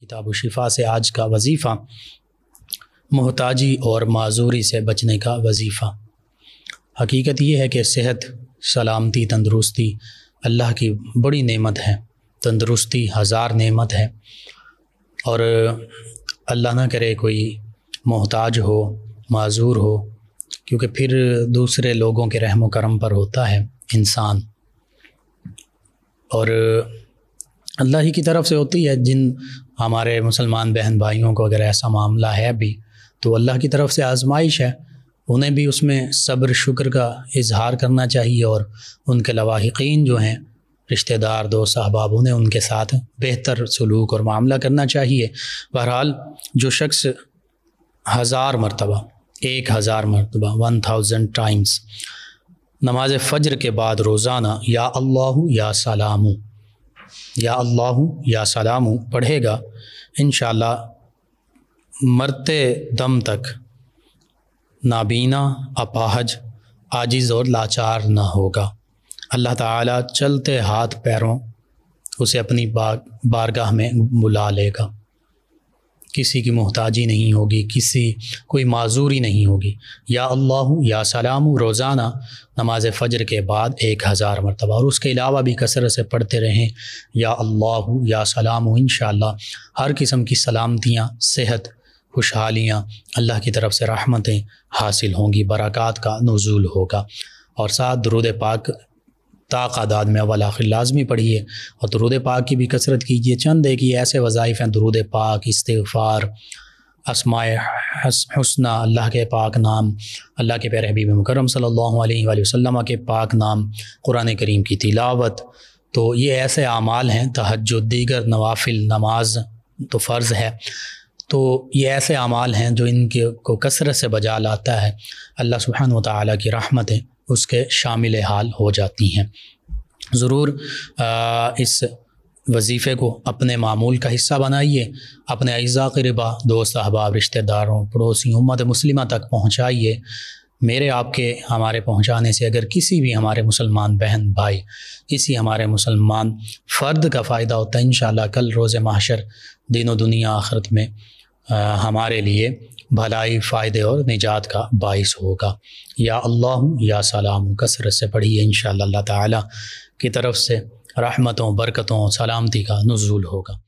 किताब शिफा से आज का वजीफ़ा मोहताजी और माजूरी से बचने का वजीफ़ा हकीकत यह है कि सेहत सलामती तंदरुस्ती अल्लाह की बड़ी नेमत है तंदरुस्ती हज़ार नेमत है और अल्लाह ना करे कोई मोहताज हो माजूर हो क्योंकि फिर दूसरे लोगों के रहम करम पर होता है इंसान और अल्लाह ही की तरफ से होती है जिन हमारे मुसलमान बहन भाइयों को अगर ऐसा मामला है भी तो अल्लाह की तरफ से आजमाइश है उन्हें भी उसमें सब्र शुक्र का इजहार करना चाहिए और उनके लवाहिकीन जो हैं रिश्तेदार दोस्त अहबाब उन्हें उनके साथ बेहतर सलूक और मामला करना चाहिए बहरहाल जो शख्स हज़ार मरतबा एक हज़ार मरतबा वन थाउज़ेंड टाइम्स नमाज फ़जर के बाद रोज़ाना या अल्लाह या सलामू या अल्लाह या सलाम पढ़ेगा इन मरते दम तक नाबीना अपाहज आजिज़ और लाचार ना होगा अल्लाह ताला चलते हाथ पैरों उसे अपनी बाग बारगाह में बुला लेगा किसी की मोहताजी नहीं होगी किसी कोई माजूरी नहीं होगी या अल्लाह या सलाम रोज़ाना नमाज फ़जर के बाद एक हज़ार मरतबा और उसके अलावा भी कसर से पढ़ते रहें या अल्लाह या सलाम इन हर किस्म की सलामतियाँ सेहत खुशहालियाँ अल्लाह की तरफ से रहमतें हासिल होंगी बरक़ात का नज़ुल होगा और साथ दरुद पाक ताक आदाद में अवल आखिर लाजमी पढ़िए और दरुद पाक की भी कसरत कीजिए चंद है कि ऐसे वज़ाइफ हैं दरुद पाक इस्तफ़ार असमाय हसना अल्लाह के पाक नाम अल्लाह के प्यार हबीब मुकरम सल्लल्लाहु अलैहि वसल्लम के पाक नाम कुरान करीम की तिलावत तो ये ऐसे अमाल हैं तहज दीगर नवाफिल नमाज तो फ़र्ज़ है तो ये ऐसे अमाल हैं जो इनके को कसरत से बजा लाता है अल्लाह सुबहान तहमतें की उसके शामिल हाल हो जाती हैं ज़रूर इस वजीफ़े को अपने मामूल का हिस्सा बनाइए अपने अज़ा करबा दोस्त अहबाब रिश्तेदारों पड़ोसी उम्मत मुस्लिमा तक पहुँचाइए मेरे आपके हमारे पहुँचाने से अगर किसी भी हमारे मुसलमान बहन भाई किसी हमारे मुसलमान फ़र्द का फ़ायदा होता है इन कल रोज़ माशर दिनों दुनिया आखरत में आ, हमारे लिए भलाई फ़ायदे और निजात का बास होगा या अल्लाह या सलाम कसरत से पढ़िए इन ताला की तरफ से रहमतों बरकतों सलामती का नज़ुल होगा